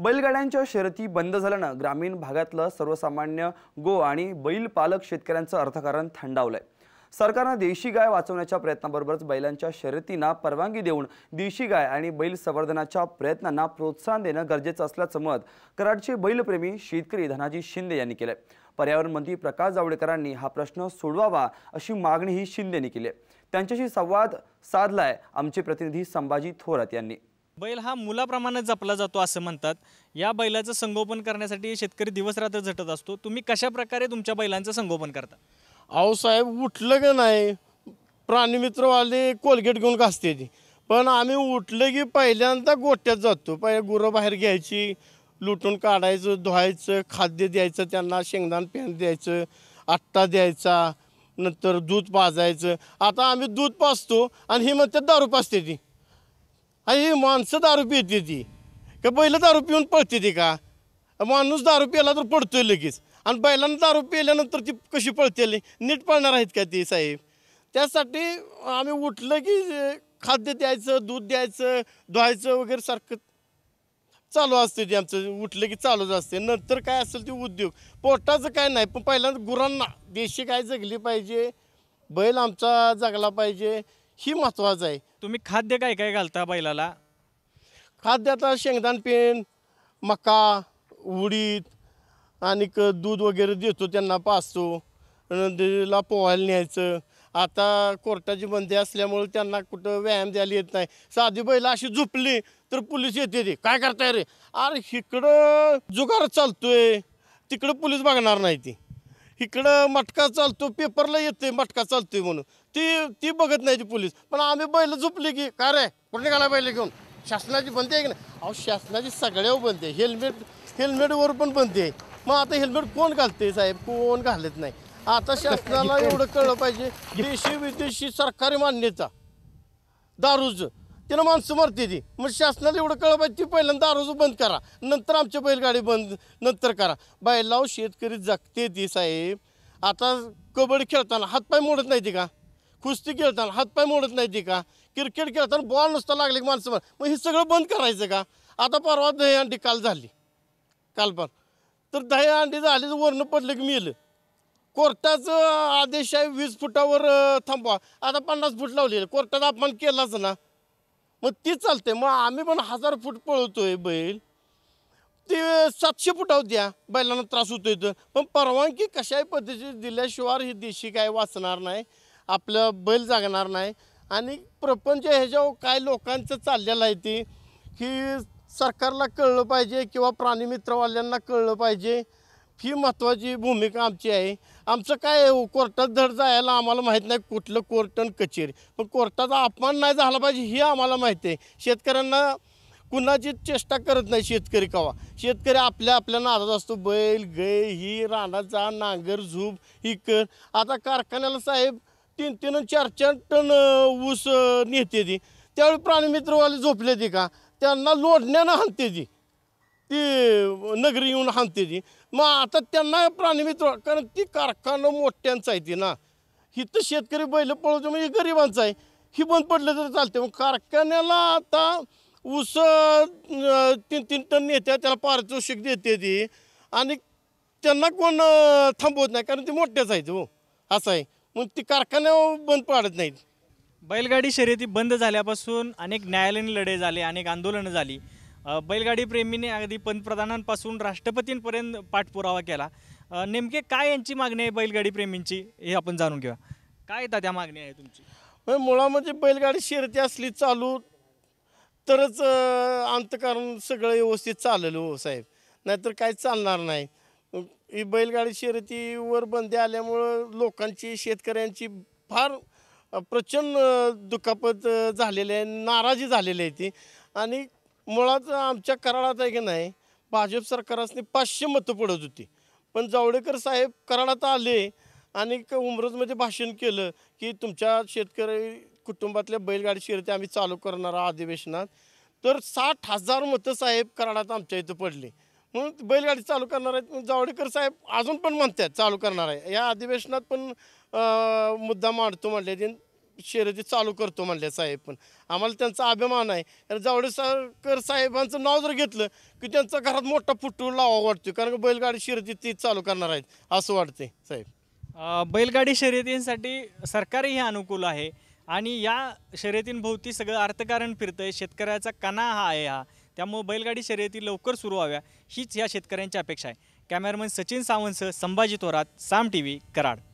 बैलगाड्यांच्या शर्यती बंद झाल्यानं ग्रामीण भागातलं सर्वसामान्य गो आणि बैल पालक शेतकऱ्यांचं अर्थकारण थंडावलंय सरकारनं देशी गाय वाचवण्याच्या प्रयत्नाबरोबरच बैलांच्या शर्यतींना परवानगी देऊन देशी गाय आणि बैल संवर्धनाच्या प्रयत्नांना प्रोत्साहन देणं गरजेचं असल्याचं मत कराडचे बैलप्रेमी शेतकरी धनाजी शिंदे यांनी केलंय पर्यावरण मंत्री प्रकाश जावडेकरांनी हा प्रश्न सोडवावा अशी मागणीही शिंदेनी केली आहे त्यांच्याशी संवाद साधलाय आमचे प्रतिनिधी संभाजी थोरात यांनी बैल हा मुलाप्रमाणे जपला जातो असं म्हणतात या बैलाचं संगोपन करण्यासाठी शेतकरी दिवस रात्र झटत असतो तुम्ही कशा प्रकारे तुमच्या बैलांचं संगोपन करता अहो साहेब उठलं का नाही प्राणीमित्रवाले कोलगेट घेऊन घासते ती पण आम्ही उठलं की पहिल्यांदा गोट्यात जातो पहिले गुरं बाहेर घ्यायची लुटून काढायचं धुवायचं खाद्य द्यायचं त्यांना शेंगदाण पेन द्यायचं आट्टा द्यायचा नंतर दूध पाजायचं आता आम्ही दूध पाजतो आणि ही म्हणते दारू पाजते ती आई माणसं दारू पिते ती का बैल दारू पिऊन पळते ती का माणूस दारू पीला तर पडतोय लगेच आणि बैलांना दारू पिल्यानंतर ती कशी पळते नीट पळणार आहेत का ती साहेब त्यासाठी आम्ही उठलं की खाद्य द्यायचं दूध द्यायचं धुवायचं वगैरे सारखं चालू असते ते आमचं उठलं की चालूच असते नंतर काय असेल ते उद्योग पोटाचं काय नाही पण पहिल्यांदा गुरांना देशी काय जगली पाहिजे बैल आमचा जगला पाहिजे ही महत्त्वाचं आहे तुम्ही खाद्य काय काय घालता बैलाला खाद्य आता शेंगदाण पेन मका उडीद आणि दूध वगैरे देतो त्यांना पाचतो नंदीला पोहायला न्यायचं आता कोर्टाची बंदी असल्यामुळे त्यांना कुठं व्यायाम द्यायला येत नाही साधी बैल अशी झोपली तर पोलीस येते रे काय करताय रे अरे इकडं जुगार चालतोय तिकडं पोलीस बघणार नाही ती इकडं मटका चालतो पेपरला येते मटका चालतोय म्हणून ती ती बघत नाही ती पोलीस पण आम्ही बैल झोपले की का रे कुठे निघाला बैल घेऊन शासनाची बनते आहे की नाही अहो शासनाची सगळ्यावर बनते हेल्मेट हेल्मेटवर पण बनते मग आता हेल्मेट कोण घालते साहेब कोण घालत नाही आता शासनाला एवढं कळलं पाहिजे देशी विदेशी सरकारी मान्यता दारूज तिनं माणसं मरते ती मग शासनाला एवढं कळलं पाहिजे ती पहिल्यांदा दारूचं बंद करा नंतर आमची बैलगाडी बंद नंतर करा बैलाव शेतकरी जगते ती साहेब आता कबड्डी खेळताना हातपाय मोडत नाही ती का कुस्ती खेळताना हातपाय मोडत नाही ती का क्रिकेट खेळताना बॉल नुसता लागले की माणसं मग हे सगळं बंद करायचं का आता परवा दही अंडी काल झाली काल पण तर दही अंडी झाली तर वरणं पडलं की मिळलं कोर्टाचं आदेश आहे वीस फुटावर थांबवा आता पन्नास फूट लावले कोर्टाचा अपमान केलाच ना मग ती चालते मग आम्ही पण हजार फूट पळवतोय बैल ते सातशे फुटावर द्या बैलांना त्रास होतोय तर पण परवानगी कशाही पद्धतीची दिल्याशिवाय ही देशी काय वाचणार नाही आपलं बैल जागणार नाही आणि प्रपंच ह्याच्यावर काय लोकांचं चाललेलं आहे ती की सरकारला कळलं पाहिजे किंवा प्राणीमित्रवाल्यांना कळलं पाहिजे ही महत्त्वाची भूमिका आमची आहे आमचं काय कोर्टात धड जायला आम्हाला माहीत नाही कुठलं कोर्ट आणि कचेरी पण कोर्टाचा अपमान नाही झाला पाहिजे हे आम्हाला माहिती आहे शेतकऱ्यांना कुणाची चेष्टा करत नाही शेतकरी कवा शेतकरी आपल्या आपल्या नादात असतो बैल गै ही रानाचा नांगर झूप ही कर आता कारखान्याला साहेब तीन तीन चार चार टन ऊस नेते ती त्यावेळी प्राणीमित्रवाले झोपले ती का त्यांना लोढण्यानं हाणते ती ती नगरी येऊन हाणते ती मग आता त्यांना प्राणीमित्र कारण ती कारखाना मोठ्यांचा आहे ती ना ही तर शेतकरी बैल पळवतो म्हणजे गरिबांचा आहे ही बंद पडलं तर चालते मग कारखान्याला आता ऊस तीन तीन टन नेत्या त्याला पारितोषिक देते ती आणि त्यांना कोण थांबवत नाही कारण ते मोठ्याच आहेत हो असं आहे मग ती कारखाना बंद पाडत नाहीत बैलगाडी शर्यती बंद झाल्यापासून अनेक न्यायालयीन लढे झाले अनेक आंदोलनं झाली बैलगाडी प्रेमीने अगदी पंतप्रधानांपासून राष्ट्रपतींपर्यंत पाठपुरावा केला नेमके काय यांची मागणी आहे बैलगाडी प्रेमींची हे आपण जाणून घेऊया काय येतात त्या मागणी आहे तुमची मुळामध्ये बैलगाडी शर्यती असली चालू तरच अंतकारण सगळं व्यवस्थित चाललं हो साहेब नाहीतर काय चालणार नाही ही बैलगाडी शर्यतीवर बंदी आल्यामुळं लोकांची शेतकऱ्यांची फार प्रचंड दुखापत झालेली आहे नाराजी झालेली आहे ती आणि मुळात आमच्या कराडात आहे की नाही भाजप सरकारने पाचशे मतं पडत होती पण जावडेकर साहेब कराडात आले आणि उमरजमध्ये भाषण केलं की तुमच्या शेतकरी कुटुंबातल्या बैलगाडी शर्यती आम्ही चालू करणार अधिवेशनात तर साठ हजार मतं साहेब कराडात आमच्या इथं पडले म्हणून बैलगाडी चालू करणार आहेत जावडेकर साहेब अजून पण म्हणतात चालू करणार आहे या अधिवेशनात पण मुद्दा मांडतो म्हणले दिन शर्यती चालू करतो म्हणले साहेब पण आम्हाला त्यांचा अभिमान आहे कारण जावडेकर साहेबांचं नाव जर घेतलं की त्यांचा घरात मोठा फुटू लावा वाटतो कारण बैलगाडी शर्यती ती चालू करणार आहेत असं वाटते साहेब बैलगाडी शर्यतींसाठी सरकारही अनुकूल आहे आणि या शर्यतींभोवती सगळं अर्थकारण फिरतं आहे शेतकऱ्याचा कणा हा आहे हा त्यामुळं बैलगाडी शर्यती लवकर सुरू व्हाव्या हीच या शेतकऱ्यांची अपेक्षा आहे कॅमेरामॅन सचिन सावंतसह संभाजी थोरात साम टी व्ही कराड